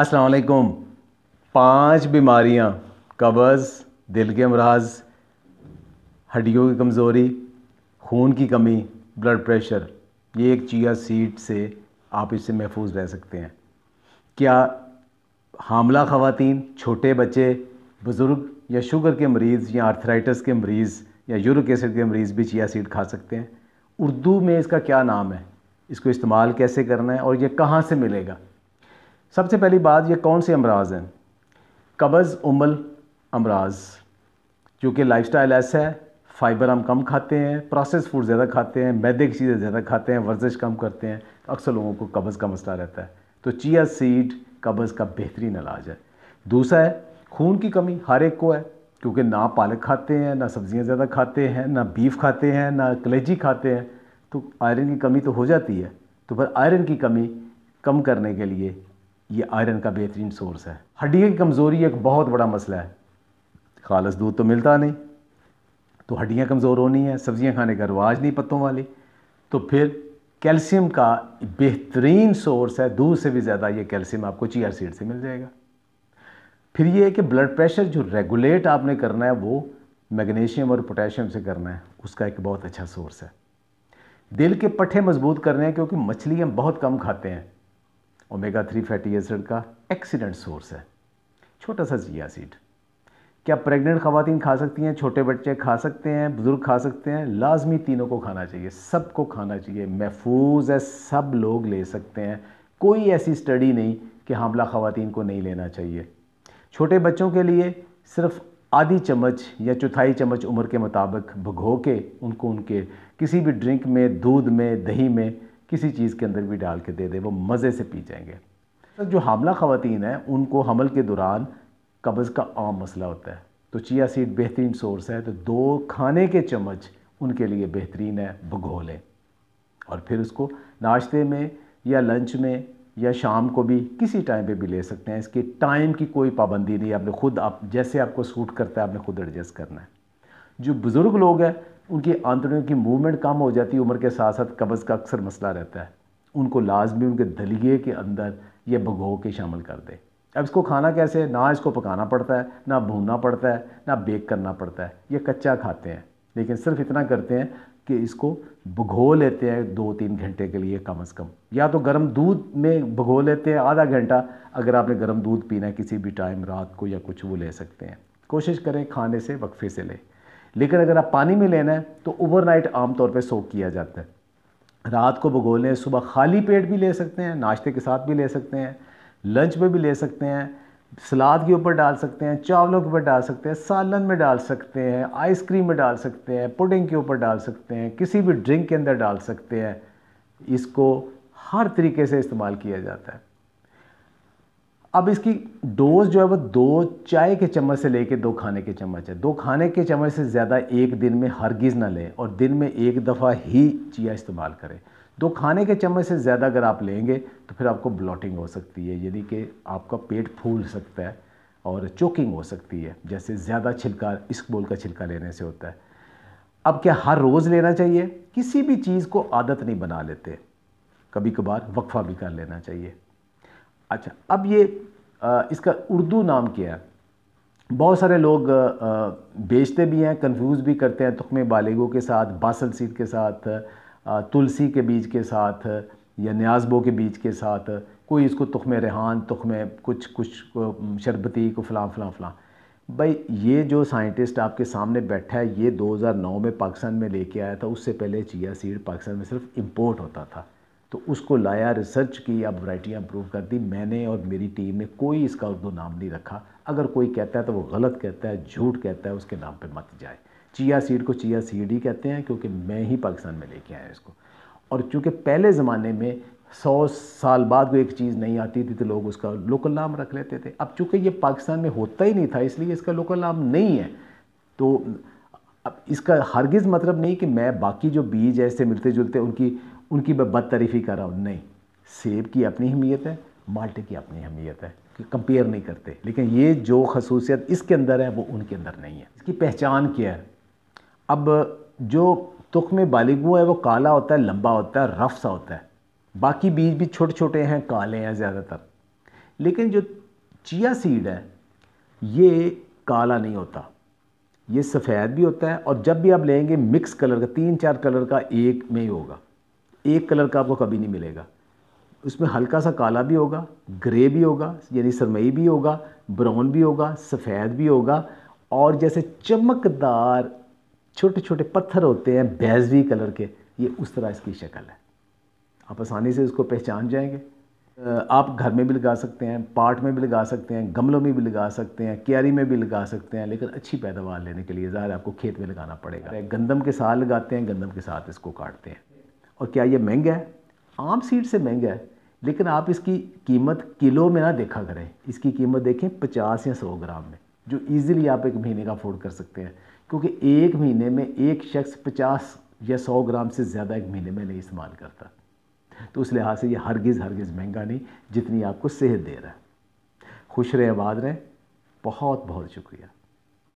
अस्सलाम वालेकुम पांच बीमारियां कब्ज़ दिल के अमराज हड्डियों की कमज़ोरी खून की कमी ब्लड प्रेशर ये एक चिया सीड से आप इससे महफूज रह सकते हैं क्या हामला ख़वातीन छोटे बच्चे बुज़ुर्ग या शुगर के मरीज़ या आर्थराइटिस के मरीज़ या यूरिक एसिड के मरीज़ भी चिया सीड खा सकते हैं उर्दू में इसका क्या नाम है इसको इस्तेमाल कैसे करना है और ये कहाँ से मिलेगा सबसे पहली बात ये कौन से अमराज हैं कबज़ उमल अमराज क्योंकि लाइफ स्टाइल ऐसा है फ़ाइबर हम कम खाते हैं प्रोसेस फूड ज़्यादा खाते हैं मैदे की चीज़ें ज़्यादा खाते हैं वर्जिश कम करते हैं तो अक्सर लोगों को कबज़ का मसला रहता है तो चिया सीड कबज़ का बेहतरीन इलाज है दूसरा है खून की कमी हर एक को है क्योंकि ना पालक खाते हैं ना सब्ज़ियाँ ज़्यादा खाते हैं ना बीफ खाते हैं ना कलेजी खाते हैं तो आयरन की कमी तो हो जाती है तो पर आयरन की कमी कम करने के लिए ये आयरन का बेहतरीन सोर्स है हड्डियों की कमज़ोरी एक बहुत बड़ा मसला है खालस दूध तो मिलता नहीं तो हड्डियाँ कमज़ोर होनी है सब्ज़ियाँ खाने का रवाज नहीं पत्तों वाली तो फिर कैल्शियम का बेहतरीन सोर्स है दूध से भी ज़्यादा ये कैल्शियम आपको चिया सीड से मिल जाएगा फिर ये है कि ब्लड प्रेशर जो रेगुलेट आपने करना है वो मैग्नीशियम और पोटेशियम से करना है उसका एक बहुत अच्छा सोर्स है दिल के पट्ठे मजबूत करने हैं क्योंकि मछली हम बहुत कम खाते हैं ओमेगा थ्री फैटी एसिड का एक्सीडेंट सोर्स है छोटा सा जिया सीड क्या प्रेग्नेंट खातन खा सकती हैं छोटे बच्चे खा सकते हैं बुज़ुर्ग खा सकते हैं लाजमी तीनों को खाना चाहिए सबको खाना चाहिए महफूज है सब लोग ले सकते हैं कोई ऐसी स्टडी नहीं कि हमला खातन को नहीं लेना चाहिए छोटे बच्चों के लिए सिर्फ आधी चम्मच या चौथाई चम्मच उम्र के मुताबिक भगो के उनको उनके किसी भी ड्रिंक में दूध में दही में किसी चीज़ के अंदर भी डाल के दे दें वो मज़े से पी जाएंगे तो जो हमला ख़वान हैं उनको हमल के दौरान कब्ज़ का आम मसला होता है तो चिया सीड बेहतरीन सोर्स है तो दो खाने के चम्मच उनके लिए बेहतरीन है भगो लें और फिर उसको नाश्ते में या लंच में या शाम को भी किसी टाइम पे भी ले सकते हैं इसके टाइम की कोई पाबंदी नहीं आपने खुद आप जैसे आपको सूट करता है आपने खुद एडजस्ट करना है जो बुज़ुर्ग लोग हैं उनकी आंतड़ियों की मूवमेंट कम हो जाती है उम्र के साथ साथ कब्ज़ का अक्सर मसला रहता है उनको लाजमी उनके दलिए के अंदर यह भगो के शामिल कर दें अब इसको खाना कैसे ना इसको पकाना पड़ता है ना भूनना पड़ता है ना बेक करना पड़ता है ये कच्चा खाते हैं लेकिन सिर्फ इतना करते हैं कि इसको भगो लेते हैं दो तीन घंटे के लिए कम अज़ कम या तो गर्म दूध में भगो लेते हैं आधा घंटा अगर आपने गर्म दूध पीना है किसी भी टाइम रात को या कुछ वो ले सकते हैं कोशिश करें खाने से वक्फे से लें लेकिन अगर आप पानी में लेना है तो ओवरनाइट आमतौर पर सोक किया जाता है रात को भगो लें सुबह खाली पेट भी ले सकते हैं नाश्ते के साथ भी ले सकते हैं लंच में भी ले सकते हैं सलाद के ऊपर डाल सकते हैं चावलों के ऊपर डाल सकते हैं सालन में डाल सकते हैं आइसक्रीम में डाल सकते हैं पुडिंग के ऊपर डाल सकते हैं किसी भी ड्रिंक के अंदर डाल सकते हैं इसको हर तरीके से इस्तेमाल किया जाता है अब इसकी डोज जो है वो दो चाय के चम्मच से लेके दो खाने के चम्मच है दो खाने के चम्मच से ज़्यादा एक दिन में हरगिज़ ना लें और दिन में एक दफ़ा ही चिया इस्तेमाल करें दो खाने के चम्मच से ज़्यादा अगर आप लेंगे तो फिर आपको ब्लॉटिंग हो सकती है यानी कि आपका पेट फूल सकता है और चोकिंग हो सकती है जैसे ज़्यादा छिलका इस बोल का छिलका लेने से होता है अब क्या हर रोज़ लेना चाहिए किसी भी चीज़ को आदत नहीं बना लेते कभी कभार वक्फा भी कर लेना चाहिए अच्छा अब ये इसका उर्दू नाम क्या है बहुत सारे लोग बेचते भी हैं कंफ्यूज भी करते हैं तुखमे बालेगो के साथ बासल सीट के साथ तुलसी के बीज के साथ या न्याजबो के बीज के साथ कोई इसको तुखमे रेहान तुखमे कुछ कुछ शरबती को फलां फलां फलां भाई ये जो साइंटिस्ट आपके सामने बैठा है ये 2009 में पाकिस्तान में लेके आया था उससे पहले चिया सीड पाकिस्तान में सिर्फ इम्पोर्ट होता था तो उसको लाया रिसर्च की अब वराइटियाँ इम्प्रूव कर दी मैंने और मेरी टीम ने कोई इसका उर्दू नाम नहीं रखा अगर कोई कहता है तो वो गलत कहता है झूठ कहता है उसके नाम पर मत जाए चिया सीड को चिया सीड ही कहते हैं क्योंकि मैं ही पाकिस्तान में लेके आया इसको और चूँकि पहले ज़माने में सौ साल बाद कोई एक चीज़ नहीं आती थी तो लोग उसका लोकल नाम रख लेते थे अब चूँकि ये पाकिस्तान में होता ही नहीं था इसलिए इसका लोकल नाम नहीं है तो अब इसका हरगिज़ मतलब नहीं कि मैं बाकी जो बीज ऐसे मिलते जुलते उनकी उनकी मैं बदतरीफ़ी कर रहा हूँ नहीं सेब की अपनी अहमियत है माल्टे की अपनी अहमियत है कि कंपेयर नहीं करते लेकिन ये जो खसूसियत इसके अंदर है वो उनके अंदर नहीं है इसकी पहचान क्या है अब जो तुख में बालिगू है वो काला होता है लंबा होता है रफ सा होता है बाकी बीज भी छोटे छोटे हैं काले हैं ज़्यादातर लेकिन जो चिया सीड है ये काला नहीं होता ये सफ़ेद भी होता है और जब भी आप लेंगे मिक्स कलर का तीन चार कलर का एक में ही होगा एक कलर का आपको कभी नहीं मिलेगा उसमें हल्का सा काला भी होगा ग्रे भी होगा यानी सरमई भी होगा ब्राउन भी होगा सफ़ेद भी होगा और जैसे चमकदार छोटे छोटे पत्थर होते हैं बैजवी कलर के ये उस तरह इसकी शक्ल है आप आसानी से इसको पहचान जाएंगे आप घर में भी लगा सकते हैं पार्ट में भी लगा सकते हैं गमलों में भी लगा सकते हैं क्यारी में भी लगा सकते हैं लेकिन अच्छी पैदावार लेने के लिए ज़्यादा आपको खेत में लगाना पड़ेगा गंदम के साथ लगाते हैं गंदम के साथ इसको काटते हैं और क्या ये महंगा है आम सीड से महंगा है लेकिन आप इसकी कीमत किलो में ना देखा करें इसकी कीमत देखें पचास या सौ ग्राम में जो ईज़िली आप एक महीने का अफोर्ड कर सकते हैं क्योंकि एक महीने में एक शख्स पचास या सौ ग्राम से ज़्यादा एक महीने में नहीं इस्तेमाल करता तो उस लिहाज से ये हरगिज़ हरगिज़ महंगा नहीं जितनी आपको सेहत दे रहा है खुश रहें आबाद रहें बहुत बहुत शुक्रिया